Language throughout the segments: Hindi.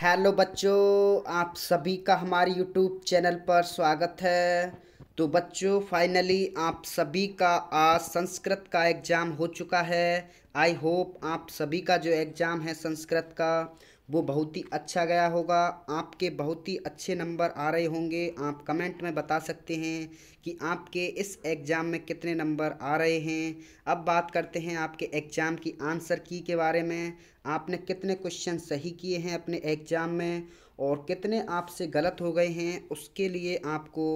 हेलो बच्चों आप सभी का हमारे यूट्यूब चैनल पर स्वागत है तो बच्चों फाइनली आप सभी का आज संस्कृत का एग्ज़ाम हो चुका है आई होप आप सभी का जो एग्ज़ाम है संस्कृत का वो बहुत ही अच्छा गया होगा आपके बहुत ही अच्छे नंबर आ रहे होंगे आप कमेंट में बता सकते हैं कि आपके इस एग्ज़ाम में कितने नंबर आ रहे हैं अब बात करते हैं आपके एग्ज़ाम की आंसर की के बारे में आपने कितने क्वेश्चन सही किए हैं अपने एग्ज़ाम में और कितने आपसे गलत हो गए हैं उसके लिए आपको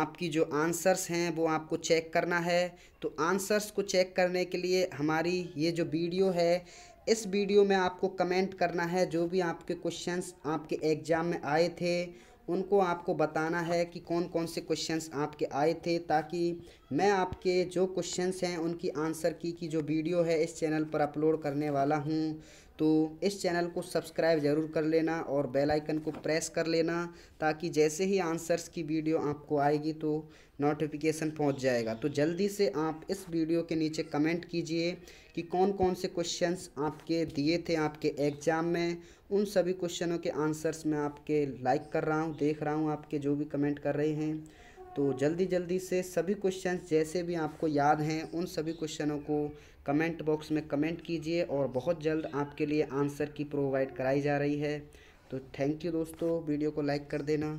आपकी जो आंसर्स हैं वो आपको चेक करना है तो आंसर्स को चेक करने के लिए हमारी ये जो वीडियो है इस वीडियो में आपको कमेंट करना है जो भी आपके क्वेश्चंस आपके एग्ज़ाम में आए थे उनको आपको बताना है कि कौन कौन से क्वेश्चंस आपके आए थे ताकि मैं आपके जो क्वेश्चंस हैं उनकी आंसर की की जो वीडियो है इस चैनल पर अपलोड करने वाला हूँ तो इस चैनल को सब्सक्राइब ज़रूर कर लेना और बेल आइकन को प्रेस कर लेना ताकि जैसे ही आंसर्स की वीडियो आपको आएगी तो नोटिफिकेशन पहुंच जाएगा तो जल्दी से आप इस वीडियो के नीचे कमेंट कीजिए कि कौन कौन से क्वेश्चंस आपके दिए थे आपके एग्ज़ाम में उन सभी क्वेश्चनों के आंसर्स मैं आपके लाइक कर रहा हूँ देख रहा हूँ आपके जो भी कमेंट कर रहे हैं तो जल्दी जल्दी से सभी क्वेश्चन जैसे भी आपको याद हैं उन सभी क्वेश्चनों को कमेंट बॉक्स में कमेंट कीजिए और बहुत जल्द आपके लिए आंसर की प्रोवाइड कराई जा रही है तो थैंक यू दोस्तों वीडियो को लाइक कर देना